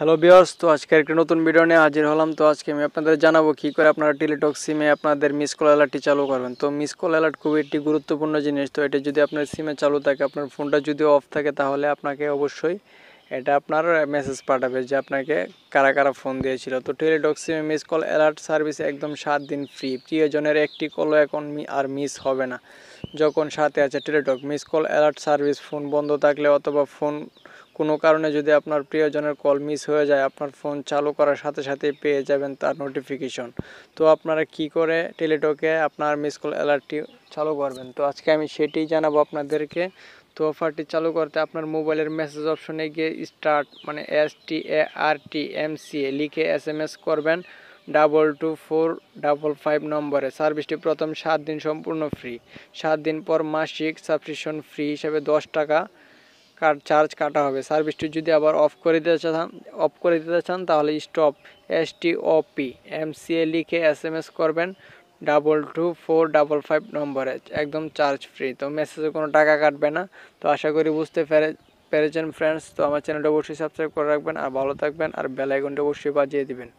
hello বিয়স তো আজকে একটি নতুন ভিডিও নিয়ে হাজির হলাম তো আজকে আমি আপনাদের জানাবো কী করে আপনারা টেলিটক সিমে আপনাদের মিস কল অ্যালার্টটি চালু করবেন তো মিস কল অ্যালার্ট খুবই একটি গুরুত্বপূর্ণ জিনিস তো এটি যদি আপনার সিমে চালু থাকে আপনার ফোনটা যদি অফ থাকে তাহলে আপনাকে অবশ্যই এটা আপনার মেসেজ পাঠাবে যে আপনাকে কারা কারা ফোন দিয়েছিল তো টেলিটক সিমে মিস কল অ্যালার্ট সার্ভিস একদম সাত দিন ফ্রি প্রিয়জনের একটি কলও এখন আর মিস হবে না যখন সাথে আছে Teletalk miss call alert service phone বন্ধ থাকলে অথবা ফোন কোনো কারণে যদি আপনার প্রিয়জনের কল মিস হয়ে যায় আপনার ফোন চালু করার সাথে সাথে পেয়ে যাবেন তার নোটিফিকেশন তো আপনারা কি করে টেলিটকে আপনার মিস কল অ্যালার্টটি চালু করবেন তো আজকে আমি সেটি জানাবো আপনাদেরকে তো অফারটি চালু করতে আপনার মোবাইলের মেসেজ অপশনে গিয়ে স্টার্ট মানে S T A R T M C A লিখে এস এম এস করবেন double two four double five নম্বরে সার্ভিসটি প্রথম সাত দিন সম্পূর্ণ ফ্রি সাত দিন পর মাসিক সাবস্ক্রিপশন ফ্রি হিসেবে দশ টাকা কাট চার্জ কাটা হবে সার্ভিসটি যদি আবার অফ করে দিতে চান অফ করে দিতে চান তাহলে stop S T O P M C A লিখে এস এম এস করবেন double two four double five নম্বরে একদম চার্জ ফ্রি তো মেসেজে কোনো টাকা কাটবে না তো আশা করি বুঝতে পেরে পেরেছেন ফ্রেন্ডস তো আমার চ্যানেলটা অবশ্যই সাবস্ক্রাইব করে রাখবেন আর ভালো থাকবেন আর বেলাইকনটা অবশ্যই বাজিয়ে দেবেন